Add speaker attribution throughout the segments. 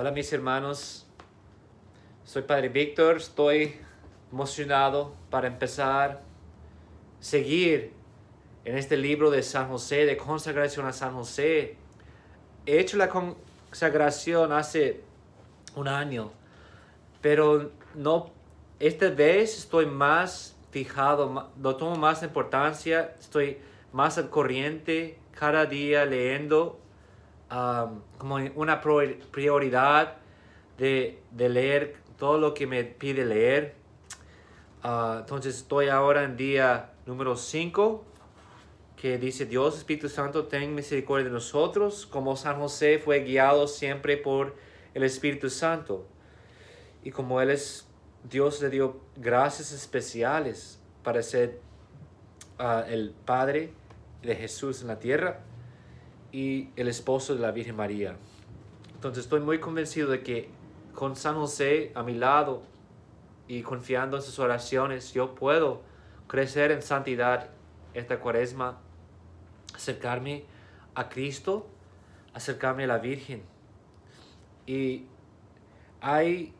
Speaker 1: Hola mis hermanos, soy Padre Víctor, estoy emocionado para empezar, seguir en este libro de San José, de consagración a San José. He hecho la consagración hace un año, pero no, esta vez estoy más fijado, lo tomo más importancia, estoy más al corriente, cada día leyendo como una prioridad de, leer todo lo que me pide leer. Ah, entonces estoy ahora en día número 5, que dice Dios Espíritu Santo, ten misericordia de nosotros, como San José fue guiado siempre por el Espíritu Santo. Y como Él es Dios, le dio gracias especiales para ser ah, el Padre de Jesús en la tierra y el esposo de la Virgen María. Entonces estoy muy convencido de que con San José a mi lado y confiando en sus oraciones, yo puedo crecer en santidad esta cuaresma, acercarme a Cristo, acercarme a la Virgen. Y hay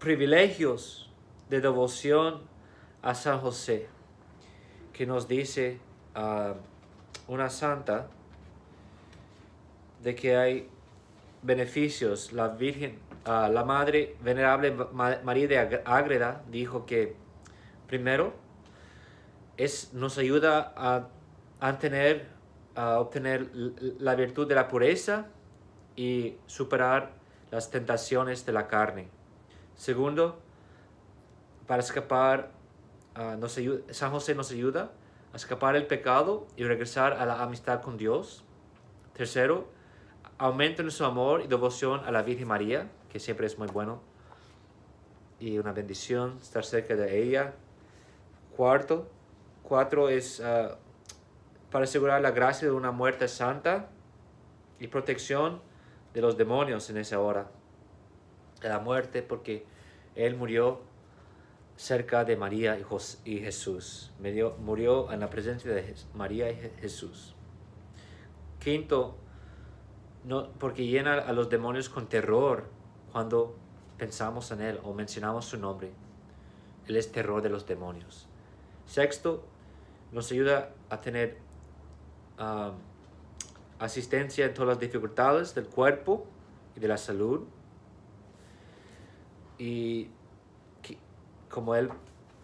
Speaker 1: privilegios de devoción a San José que nos dice a ah, una santa, de que hay beneficios. La Virgen, ah, la Madre Venerable María de Ágreda dijo que primero es, nos ayuda a, tener, a obtener la virtud de la pureza y superar las tentaciones de la carne. Segundo, para escapar, ah, San José nos ayuda a escapar el pecado y regresar a la amistad con Dios. Tercero, aumento en su amor y devoción a la Virgen María, que siempre es muy bueno y una bendición estar cerca de ella. Cuarto, cuatro es ah, para asegurar la gracia de una muerte santa y protección de los demonios en esa hora de la muerte, porque él murió cerca de María y, Jesús. Murió, murió en la presencia de María y Jesús. Quinto, no, porque llena a los demonios con terror cuando pensamos en Él o mencionamos su nombre. Él es terror de los demonios. Sexto, nos ayuda a tener um, asistencia en todas las dificultades del cuerpo y de la salud. Y como Él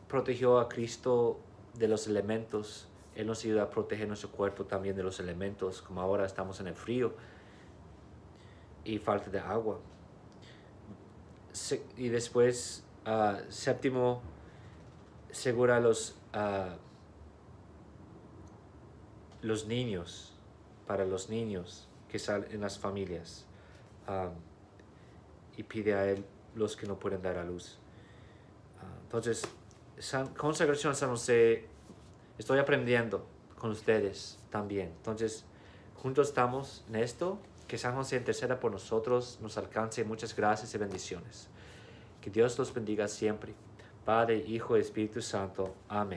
Speaker 1: protegió a Cristo de los elementos, Él nos ayuda a proteger nuestro cuerpo también de los elementos, como ahora estamos en el frío y falta de agua. y después, ah, séptimo, segura los, ah, los niños, para los niños que salen en las familias. Ah, y pide a Él los que no pueden dar a luz. entonces, San, consagración a San José, estoy aprendiendo con ustedes también. Entonces, juntos estamos en esto. Que San José interceda por nosotros, nos alcance muchas gracias y bendiciones. Que Dios los bendiga siempre. Padre, Hijo y Espíritu Santo. Amén.